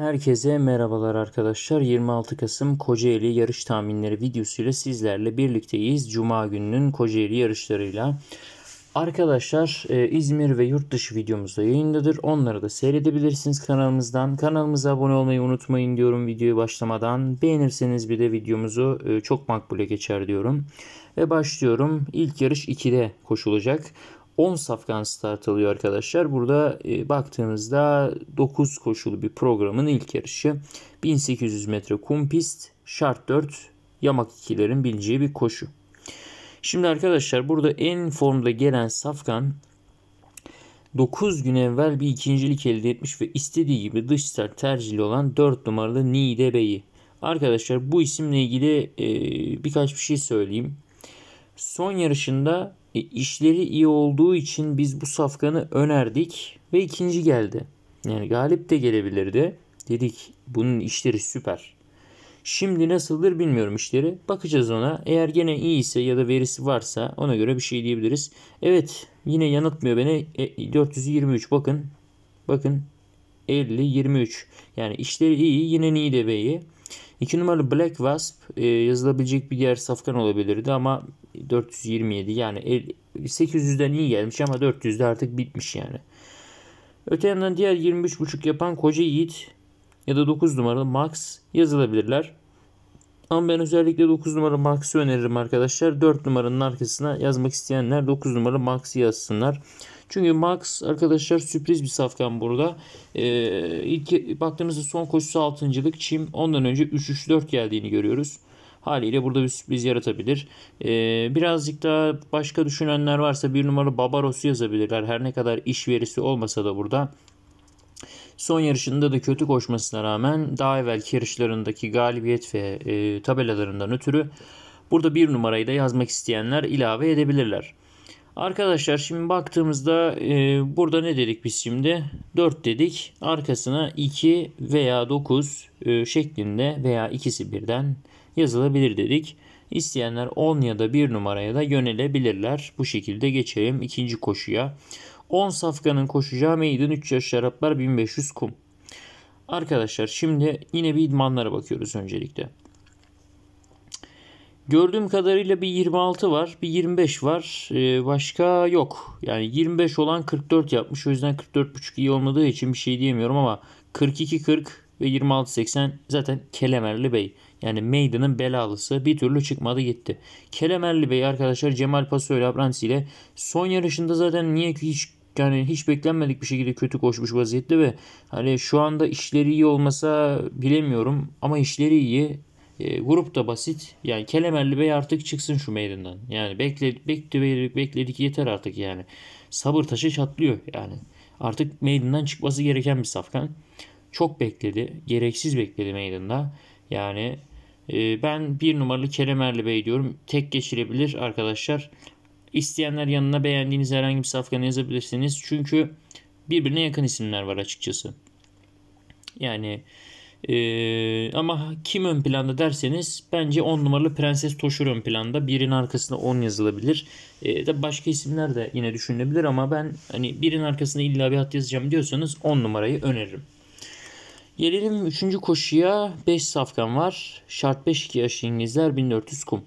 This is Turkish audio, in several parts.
Herkese merhabalar arkadaşlar. 26 Kasım Kocaeli yarış tahminleri videosuyla sizlerle birlikteyiz. Cuma gününün Kocaeli yarışlarıyla. Arkadaşlar e, İzmir ve yurt dışı videomuzda yayındadır. Onları da seyredebilirsiniz kanalımızdan. Kanalımıza abone olmayı unutmayın diyorum videoya başlamadan. Beğenirseniz bir de videomuzu e, çok makbule geçer diyorum. Ve başlıyorum. İlk yarış 2'de koşulacak. 10 safkan alıyor arkadaşlar. Burada e, baktığımızda 9 koşulu bir programın ilk yarışı. 1800 metre kum pist, şart 4, yamak ikilerin bileceği bir koşu. Şimdi arkadaşlar burada en formda gelen Safkan 9 gün evvel bir ikincilik elde etmiş ve istediği gibi dış start tercihli olan 4 numaralı Nide Bey'i. Arkadaşlar bu isimle ilgili e, birkaç bir şey söyleyeyim. Son yarışında e, işleri iyi olduğu için biz bu safkanı önerdik ve ikinci geldi. Yani galip de gelebilirdi. Dedik bunun işleri süper. Şimdi nasıldır bilmiyorum işleri. Bakacağız ona. Eğer gene iyi ise ya da verisi varsa ona göre bir şey diyebiliriz. Evet yine yanıltmıyor beni. E, 423 bakın. Bakın 50 23. Yani işleri iyi yine iyi de beyi. 2 numaralı Black Wasp e, yazılabilecek bir diğer safkan olabilirdi ama 427 yani 800'den iyi gelmiş ama 400'de artık bitmiş yani. Öte yandan diğer 23.5 yapan Koca Yiğit ya da 9 numaralı Max yazılabilirler. Ama ben özellikle 9 numara Max'ı öneririm arkadaşlar. 4 numaranın arkasına yazmak isteyenler 9 numara Max'ı yazsınlar. Çünkü Max arkadaşlar sürpriz bir safkan burada. Ee, ilk baktığımızda son koşusu 6.lık Çim. Ondan önce 3-3-4 geldiğini görüyoruz. Haliyle burada bir sürpriz yaratabilir. Ee, birazcık daha başka düşünenler varsa bir numara Babaros'u yazabilirler. Her ne kadar iş verisi olmasa da burada. Son yarışında da kötü koşmasına rağmen daha evvelki yarışlarındaki galibiyet ve e, tabelalarından ötürü burada bir numarayı da yazmak isteyenler ilave edebilirler. Arkadaşlar şimdi baktığımızda e, burada ne dedik biz şimdi? 4 dedik. Arkasına 2 veya 9 e, şeklinde veya ikisi birden yazılabilir dedik. İsteyenler 10 ya da 1 numaraya da yönelebilirler. Bu şekilde geçelim ikinci koşuya. 10 safkanın koşacağı meydan 3 yaş şaraplar 1500 kum. Arkadaşlar şimdi yine bir idmanlara bakıyoruz öncelikle. Gördüğüm kadarıyla bir 26 var, bir 25 var. Ee, başka yok. Yani 25 olan 44 yapmış. O yüzden 44.5 iyi olmadığı için bir şey diyemiyorum ama 42 40 ve 26 80 zaten Kelemerli Bey. Yani Maiden'ın belalısı bir türlü çıkmadı gitti. Kelemelli Bey arkadaşlar Cemal Paso ile Abransi ile son yarışında zaten niye hiç yani hiç beklenmedik bir şekilde kötü koşmuş vaziyette ve hani şu anda işleri iyi olmasa bilemiyorum ama işleri iyi. E, grup da basit. Yani Kelemelli Bey artık çıksın şu meydandan. Yani bekledik, bekledik, bekledik yeter artık yani. Sabır taşı çatlıyor yani. Artık meydandan çıkması gereken bir safkan. Çok bekledi. Gereksiz bekledi meydanda. Yani ee, ben bir numaralı Kerem Bey diyorum. Tek geçilebilir arkadaşlar. İsteyenler yanına beğendiğiniz herhangi bir safkanı yazabilirsiniz. Çünkü birbirine yakın isimler var açıkçası. Yani ee, ama kim ön planda derseniz bence 10 numaralı Prenses Toşur ön planda. Birinin arkasında 10 yazılabilir. E, de başka isimler de yine düşünülebilir ama ben hani birinin arkasında illa bir hat yazacağım diyorsanız 10 numarayı öneririm. Gelelim 3. koşuya 5 safkan var. Şart 5 2 yaş İngilizler 1400 kum.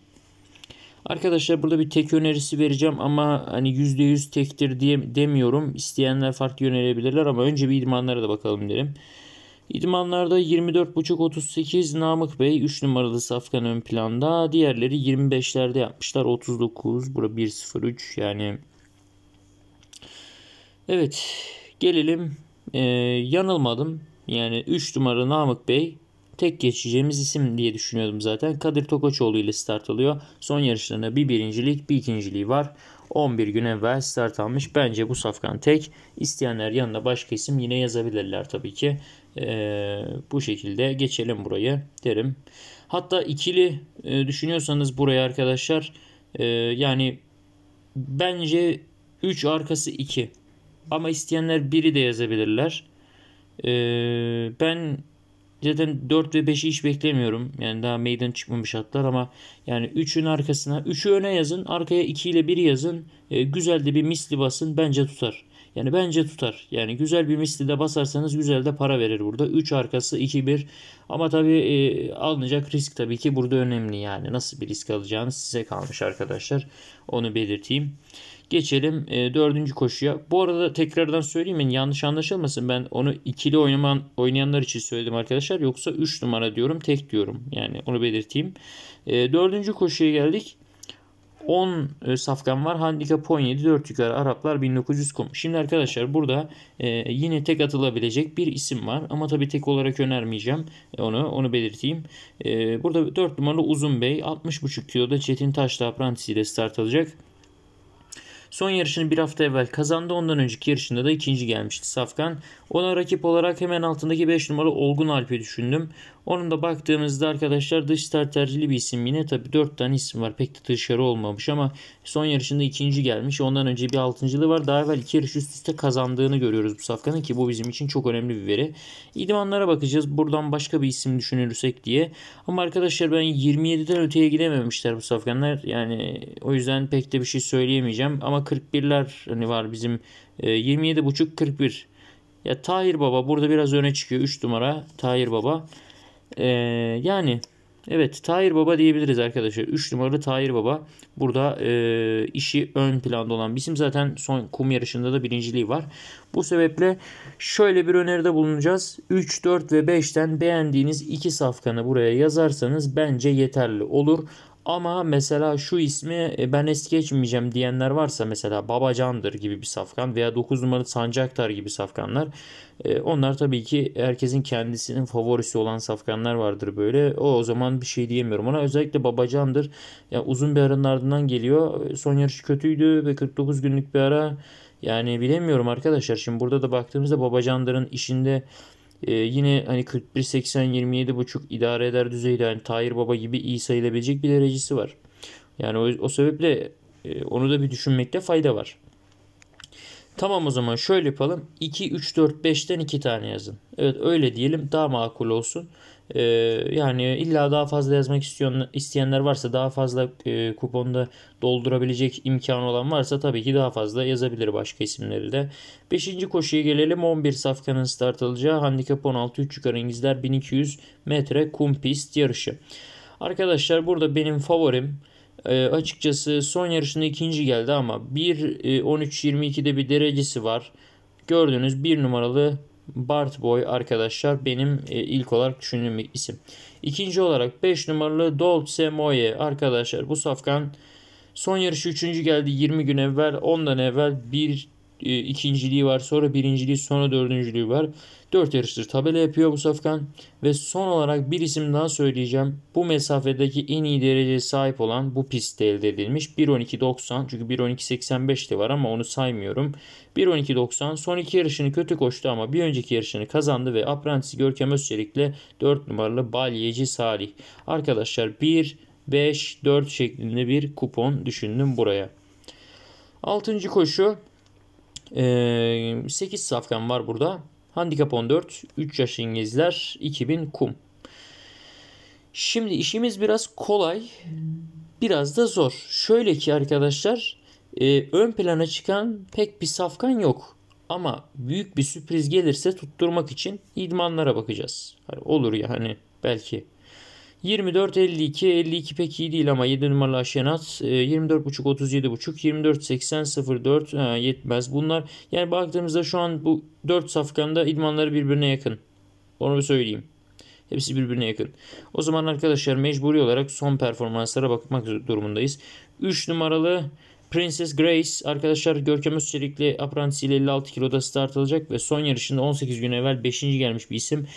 Arkadaşlar burada bir tek önerisi vereceğim ama hani %100 tektir diye demiyorum. İsteyenler farklı yönelebilirler ama önce bir idmanlara da bakalım derim. İdmanlarda 24.5-38 Namık Bey 3 numaralı Safkan ön planda. Diğerleri 25'lerde yapmışlar. 39, bura 1.03 yani. Evet gelelim. Ee, yanılmadım. Yani 3 numara Namık Bey tek geçeceğimiz isim diye düşünüyordum zaten. Kadir Tokoçoğlu ile start alıyor. Son yarışlarında bir birincilik bir ikinciliği var. 11 gün evvel start almış. Bence bu safkan tek. İsteyenler yanında başka isim yine yazabilirler tabii ki. Ee, bu şekilde geçelim burayı derim. Hatta ikili e, düşünüyorsanız buraya arkadaşlar e, yani bence 3 arkası 2. Ama isteyenler biri de yazabilirler. Ee, ben zaten 4 ve 5'i hiç beklemiyorum. Yani daha meydan çıkmamış hatlar ama yani 3'ün arkasına 3'ü öne yazın. Arkaya 2 ile 1 yazın. Ee, güzel de bir misli basın. Bence tutar. Yani bence tutar. Yani güzel bir misli de basarsanız güzel de para verir burada. 3 arkası 2-1 ama tabii e, alınacak risk tabii ki burada önemli yani. Nasıl bir risk alacağınız size kalmış arkadaşlar. Onu belirteyim. Geçelim e, dördüncü koşuya. Bu arada tekrardan söyleyeyim yani yanlış anlaşılmasın. Ben onu ikili oynaman, oynayanlar için söyledim arkadaşlar. Yoksa 3 numara diyorum tek diyorum. Yani onu belirteyim. E, dördüncü koşuya geldik. 10 e, safkan var. Handikap 17. 4 yukarı Araplar 1900 kum. Şimdi arkadaşlar burada e, yine tek atılabilecek bir isim var. Ama tabii tek olarak önermeyeceğim e, onu. Onu belirteyim. E, burada 4 numaralı Uzun Bey 60,5 kiloda Çetin Taş'la ile start alacak. Son yarışını bir hafta evvel kazandı. Ondan önceki yarışında da ikinci gelmişti Safkan. Ona rakip olarak hemen altındaki 5 numaralı Olgun Alp'i düşündüm. Onun da baktığımızda arkadaşlar dış start bir isim yine. Tabi 4 tane isim var. Pek de dışarı olmamış ama son yarışında ikinci gelmiş. Ondan önce bir altıncılığı var. Daha evvel iki yarış üst üste kazandığını görüyoruz bu Safkan'ın ki bu bizim için çok önemli bir veri. İdmanlara bakacağız. Buradan başka bir isim düşünürsek diye. Ama arkadaşlar ben 27'den öteye gidememişler bu Safkanlar. Yani o yüzden pek de bir şey söyleyemeyeceğim. Ama 41'ler hani var bizim e, 27.5 41. Ya Tahir Baba burada biraz öne çıkıyor 3 numara Tahir Baba. E, yani evet Tahir Baba diyebiliriz arkadaşlar. 3 numaralı Tahir Baba burada e, işi ön planda olan bizim Zaten son kum yarışında da birinciliği var. Bu sebeple şöyle bir öneride bulunacağız. 3, 4 ve 5'ten beğendiğiniz iki safkanı buraya yazarsanız bence yeterli olur. Ama mesela şu ismi e, ben es geçmeyeceğim diyenler varsa mesela Babacan'dır gibi bir safkan veya 9 numaralı Sancaktar gibi safkanlar. E, onlar tabii ki herkesin kendisinin favorisi olan safkanlar vardır böyle. O, o zaman bir şey diyemiyorum ona. Özellikle Babacan'dır. Yani uzun bir aranın ardından geliyor. E, son yarış kötüydü ve 49 günlük bir ara. Yani bilemiyorum arkadaşlar. Şimdi burada da baktığımızda Babacandır'ın işinde ee, yine hani 41 80 27 buçuk idare eder düzeyde hani Tahir Baba gibi iyi sayılabilecek bir derecesi var. Yani o, o sebeple e, onu da bir düşünmekte fayda var. Tamam o zaman şöyle yapalım. 2 3 4 5'ten 2 tane yazın. Evet öyle diyelim daha makul olsun. Ee, yani illa daha fazla yazmak istiyon isteyenler varsa daha fazla e, kuponda doldurabilecek imkanı olan varsa tabii ki daha fazla yazabilir başka isimleri de. Beşinci koşuya gelelim. 11 safkanın start alacağı handikap 16 3 yukarı İngilizler 1200 metre kum pist yarışı. Arkadaşlar burada benim favorim e, açıkçası son yarışında ikinci geldi ama 1 e, 13 22'de bir derecesi var. Gördüğünüz bir numaralı Bart Boy arkadaşlar benim e, ilk olarak düşündüğüm bir isim. İkinci olarak 5 numaralı Dolce Moye arkadaşlar bu safkan son yarışı 3. geldi 20 gün evvel ondan evvel bir e, ikinciliği var. Sonra birinciliği sonra dördüncülüğü var. Dört yarıştır tabela yapıyor bu Safkan. Ve son olarak bir isim daha söyleyeceğim. Bu mesafedeki en iyi dereceye sahip olan bu pistte elde edilmiş. 1.12.90 çünkü 1.12.85 de var ama onu saymıyorum. 1.12.90 son iki yarışını kötü koştu ama bir önceki yarışını kazandı ve aprentisi Görkem Özçelik'le 4 numaralı Balyeci Salih. Arkadaşlar 1 5 4 şeklinde bir kupon düşündüm buraya. 6. koşu 8 ee, safkan var burada. Handikap 14, 3 yaş İngilizler, 2000 kum. Şimdi işimiz biraz kolay, biraz da zor. Şöyle ki arkadaşlar, e, ön plana çıkan pek bir safkan yok. Ama büyük bir sürpriz gelirse tutturmak için idmanlara bakacağız. Hani olur ya hani belki 24 52 52 pek iyi değil ama 7 numaralı Aşenat 24 e, buçuk 37 buçuk 24 80 04 ha, yetmez. Bunlar yani baktığımızda şu an bu 4 safkanda idmanları birbirine yakın. Onu bir söyleyeyim. Hepsi birbirine yakın. O zaman arkadaşlar mecburi olarak son performanslara bakmak durumundayız. 3 numaralı Princess Grace arkadaşlar Görkem Özçelik'le Apprentice ile 56 kiloda start alacak ve son yarışında 18 gün evvel 5. gelmiş bir isim.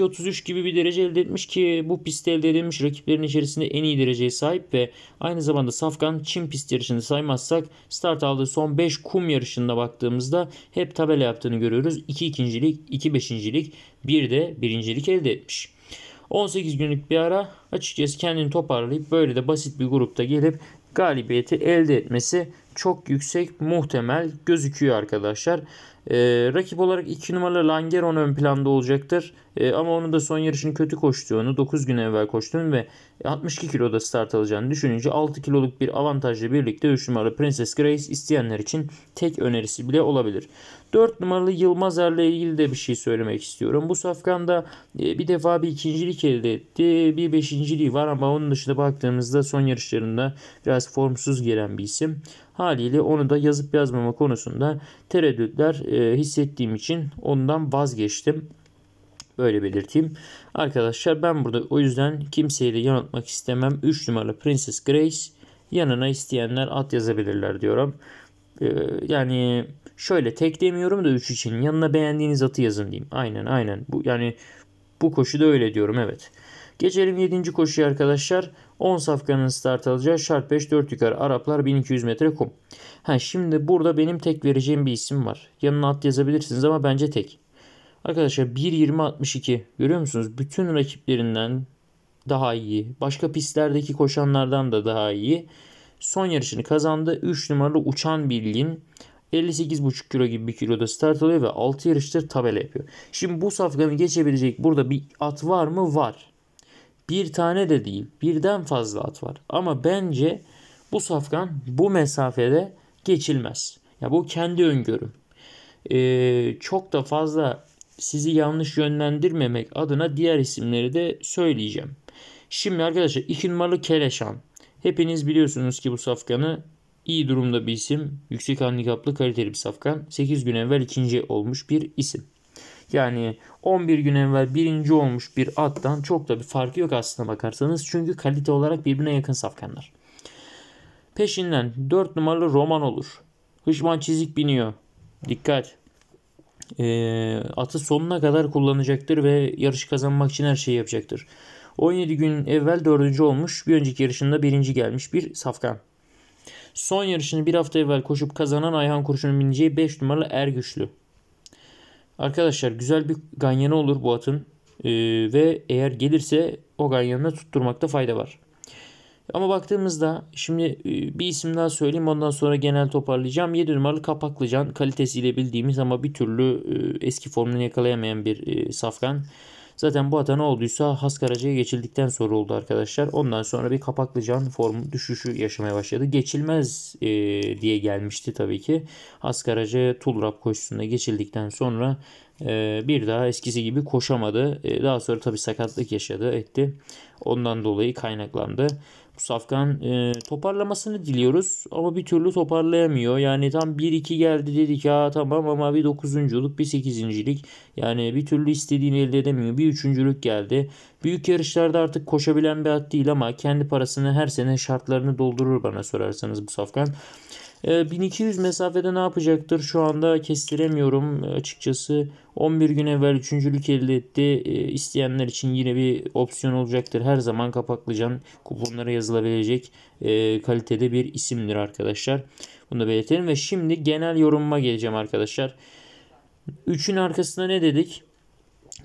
33 gibi bir derece elde etmiş ki bu pistte elde edilmiş rakiplerin içerisinde en iyi dereceye sahip ve aynı zamanda Safkan Çin pist yarışını saymazsak start aldığı son 5 kum yarışında baktığımızda hep tabela yaptığını görüyoruz. 2 ikincilik, 2 beşincilik, 1 de birincilik elde etmiş. 18 günlük bir ara açıkçası kendini toparlayıp böyle de basit bir grupta gelip galibiyeti elde etmesi çok yüksek muhtemel gözüküyor arkadaşlar. ee, rakip olarak 2 numaralı Langeron ön planda olacaktır. ee, ama onun da son yarışını kötü koştuğunu, 9 gün evvel koştuğunu ve 62 kiloda start alacağını düşününce 6 kiloluk bir avantajla birlikte 3 numaralı Princess Grace isteyenler için tek önerisi bile olabilir. 4 numaralı Yılmaz Er'le ilgili de bir şey söylemek istiyorum. Bu safkanda e, bir defa bir ikincilik elde etti. Bir beşinciliği var ama onun dışında baktığımızda son yarışlarında biraz formsuz gelen bir isim. Haliyle onu da yazıp yazmama konusunda tereddütler e, hissettiğim için ondan vazgeçtim. Böyle belirteyim. Arkadaşlar ben burada o yüzden kimseyi de yanıltmak istemem. 3 numaralı Princess Grace yanına isteyenler at yazabilirler diyorum. Ee, yani şöyle tek demiyorum da 3 için yanına beğendiğiniz atı yazın diyeyim. Aynen aynen. Bu yani bu koşu da öyle diyorum evet. Geçelim 7. koşuya arkadaşlar. 10 safkanın start alacağı şart 5 4 yukarı Araplar 1200 metre kum. Ha şimdi burada benim tek vereceğim bir isim var. Yanına at yazabilirsiniz ama bence tek. Arkadaşlar 1.20.62 görüyor musunuz? Bütün rakiplerinden daha iyi. Başka pistlerdeki koşanlardan da daha iyi. Son yarışını kazandı. 3 numaralı uçan bilgin 58,5 kilo gibi bir kiloda start alıyor ve 6 yarıştır tabela yapıyor. Şimdi bu safkanı geçebilecek burada bir at var mı? Var. Bir tane de değil. Birden fazla at var. Ama bence bu safkan bu mesafede geçilmez. Ya bu kendi öngörüm. Ee, çok da fazla sizi yanlış yönlendirmemek adına diğer isimleri de söyleyeceğim. Şimdi arkadaşlar 2 numaralı Keleşan. Hepiniz biliyorsunuz ki bu safkanı iyi durumda bir isim. Yüksek handikaplı kaliteli bir safkan. 8 gün evvel ikinci olmuş bir isim. Yani 11 gün evvel birinci olmuş bir attan çok da bir farkı yok aslında bakarsanız. Çünkü kalite olarak birbirine yakın safkanlar. Peşinden 4 numaralı Roman olur. Hışman çizik biniyor. Dikkat e, atı sonuna kadar kullanacaktır ve yarış kazanmak için her şeyi yapacaktır. 17 gün evvel dördüncü olmuş, bir önceki yarışında birinci gelmiş bir safkan. Son yarışını bir hafta evvel koşup kazanan Ayhan Kurşun'un bineceği 5 numaralı Ergüçlü. Arkadaşlar güzel bir ganyanı olur bu atın ee, ve eğer gelirse o ganyanına tutturmakta fayda var. Ama baktığımızda şimdi e, bir isim daha söyleyeyim ondan sonra genel toparlayacağım. 7 numaralı Kapaklıcan kalitesiyle bildiğimiz ama bir türlü e, eski formunu yakalayamayan bir e, safkan. Zaten bu hata ne olduysa haskaracıya geçildikten sonra oldu arkadaşlar. Ondan sonra bir Kapaklıcan form düşüşü yaşamaya başladı. Geçilmez diye gelmişti tabii ki. haskaracı Tulrap koşusunda geçildikten sonra bir daha eskisi gibi koşamadı. daha sonra tabii sakatlık yaşadı etti. Ondan dolayı kaynaklandı. Bu Safkan e, toparlamasını diliyoruz ama bir türlü toparlayamıyor. Yani tam 1-2 geldi dedik ha tamam ama bir 9.luk bir 8.lik yani bir türlü istediğini elde edemiyor. Bir üçüncülük geldi. Büyük yarışlarda artık koşabilen bir at değil ama kendi parasını her sene şartlarını doldurur bana sorarsanız bu Safkan. 1200 ee, mesafede ne yapacaktır? Şu anda kestiremiyorum ee, açıkçası. 11 gün evvel üçüncülük elde etti. Ee, isteyenler için yine bir opsiyon olacaktır. Her zaman kapaklıcan kuponlara yazılabilecek kalitede bir isimdir arkadaşlar. Bunu da belirtelim ve şimdi genel yorumuma geleceğim arkadaşlar. 3'ün arkasında ne dedik?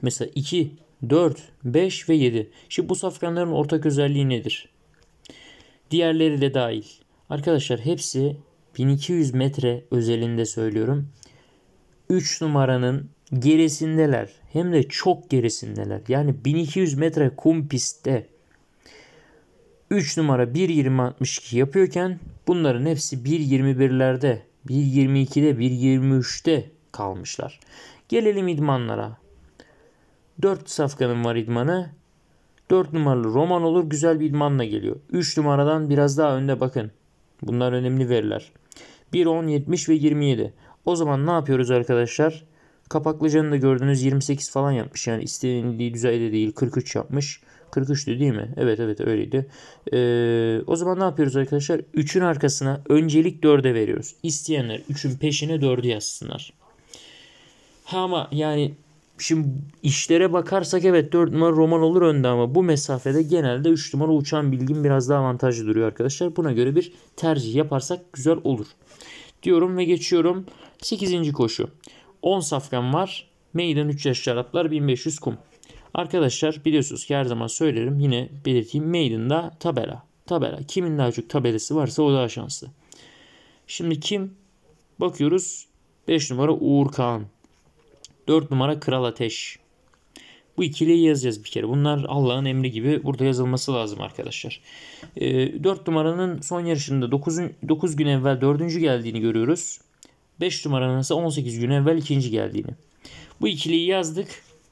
Mesela 2, 4, 5 ve 7. Şimdi bu safkanların ortak özelliği nedir? Diğerleri de dahil. Arkadaşlar hepsi 1200 metre özelinde söylüyorum. 3 numaranın gerisindeler. Hem de çok gerisindeler. Yani 1200 metre kum pistte 3 numara 1.20.62 yapıyorken bunların hepsi 1.21'lerde, 1.22'de, 1.23'te kalmışlar. Gelelim idmanlara. 4 safkanın var idmanı. 4 numaralı Roman olur güzel bir idmanla geliyor. 3 numaradan biraz daha önde bakın. Bunlar önemli veriler. 1, 10, 70 ve 27. O zaman ne yapıyoruz arkadaşlar? Kapaklıcanı da gördünüz 28 falan yapmış. Yani istenildiği düzeyde değil 43 yapmış. 43'tü değil mi? Evet evet öyleydi. Ee, o zaman ne yapıyoruz arkadaşlar? 3'ün arkasına öncelik 4'e veriyoruz. İsteyenler 3'ün peşine 4'ü yazsınlar. Ha ama yani Şimdi işlere bakarsak evet 4 numara Roman olur önde ama bu mesafede genelde 3 numara uçan bilgin biraz daha avantajlı duruyor arkadaşlar. Buna göre bir tercih yaparsak güzel olur. Diyorum ve geçiyorum 8. koşu. 10 safkan var. Meydan 3 yaş şaraplar 1500 kum. Arkadaşlar biliyorsunuz ki her zaman söylerim yine belirteyim Maiden'da tabela. Tabela. Kimin daha çok tabelesi varsa o daha şanslı. Şimdi kim? Bakıyoruz 5 numara Uğur Kağan. 4 numara Kral Ateş. Bu ikiliyi yazacağız bir kere. Bunlar Allah'ın emri gibi burada yazılması lazım arkadaşlar. E, ee, 4 numaranın son yarışında 9, 9 gün evvel 4. geldiğini görüyoruz. 5 numaranın ise 18 gün evvel 2. geldiğini. Bu ikiliyi yazdık.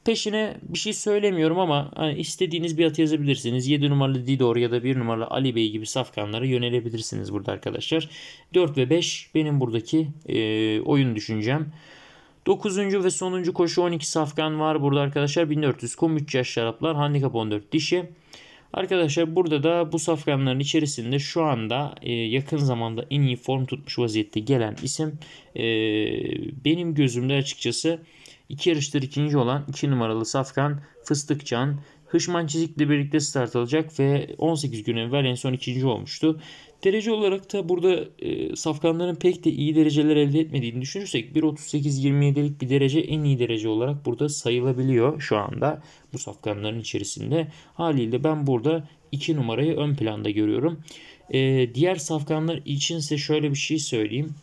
Peşine bir şey söylemiyorum ama hani istediğiniz bir at yazabilirsiniz. 7 numaralı Didor ya da 1 numaralı Ali Bey gibi safkanlara yönelebilirsiniz burada arkadaşlar. 4 ve 5 benim buradaki e, oyun düşüncem. Dokuzuncu ve sonuncu koşu 12 safkan var burada arkadaşlar. 1400 kum 3 yaş şaraplar. Handikap 14 dişi. Arkadaşlar burada da bu safkanların içerisinde şu anda e, yakın zamanda en iyi form tutmuş vaziyette gelen isim e, benim gözümde açıkçası iki yarıştır ikinci olan iki numaralı safkan Fıstıkcan Hışman Çizik'le birlikte start alacak ve 18 gün evvel en son ikinci olmuştu. Derece olarak da burada e, safkanların pek de iyi dereceler elde etmediğini düşünürsek 1.38-27'lik bir derece en iyi derece olarak burada sayılabiliyor şu anda bu safkanların içerisinde. Haliyle ben burada 2 numarayı ön planda görüyorum. E, diğer safkanlar ise şöyle bir şey söyleyeyim.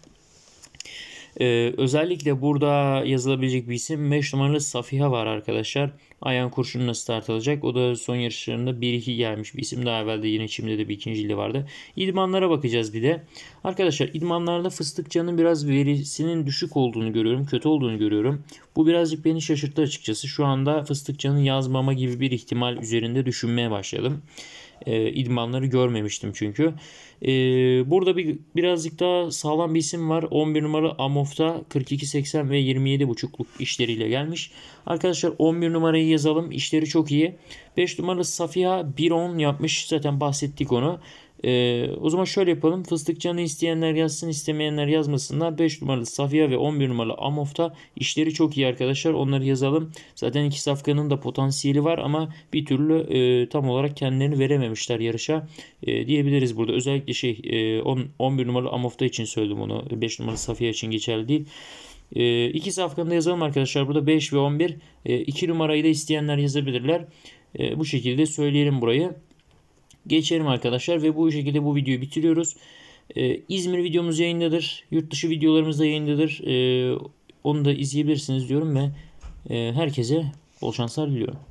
Ee, özellikle burada yazılabilecek bir isim 5 numaralı Safiha var arkadaşlar. Ayan kurşunla start alacak. O da son yarışlarında 1-2 gelmiş bir isim. Daha evvel de yine Çim'de de bir ikinciliği vardı. İdmanlara bakacağız bir de. Arkadaşlar idmanlarda Fıstıkcan'ın biraz verisinin düşük olduğunu görüyorum. Kötü olduğunu görüyorum. Bu birazcık beni şaşırttı açıkçası. Şu anda Fıstıkcan'ın yazmama gibi bir ihtimal üzerinde düşünmeye başladım e, idmanları görmemiştim çünkü. E, burada bir birazcık daha sağlam bir isim var. 11 numaralı Amof'ta 42.80 ve 27.5'luk işleriyle gelmiş. Arkadaşlar 11 numarayı yazalım. İşleri çok iyi. 5 numaralı Safiha 1.10 yapmış. Zaten bahsettik onu. Ee, o zaman şöyle yapalım. Fıstık canı isteyenler yazsın istemeyenler yazmasınlar. 5 numaralı Safiye ve 11 numaralı Amof'ta işleri çok iyi arkadaşlar. Onları yazalım. Zaten iki safkanın da potansiyeli var ama bir türlü e, tam olarak kendilerini verememişler yarışa e, diyebiliriz burada. Özellikle şey e, on, 11 numaralı Amof'ta için söyledim onu. 5 numaralı Safiye için geçerli değil. E, iki safkanı da yazalım arkadaşlar. Burada 5 ve 11. 2 e, numarayı da isteyenler yazabilirler. E, bu şekilde söyleyelim burayı geçerim arkadaşlar ve bu şekilde bu videoyu bitiriyoruz. Ee, İzmir videomuz yayındadır. Yurt dışı videolarımız da yayındadır. Ee, onu da izleyebilirsiniz diyorum ve e, herkese bol şanslar diliyorum.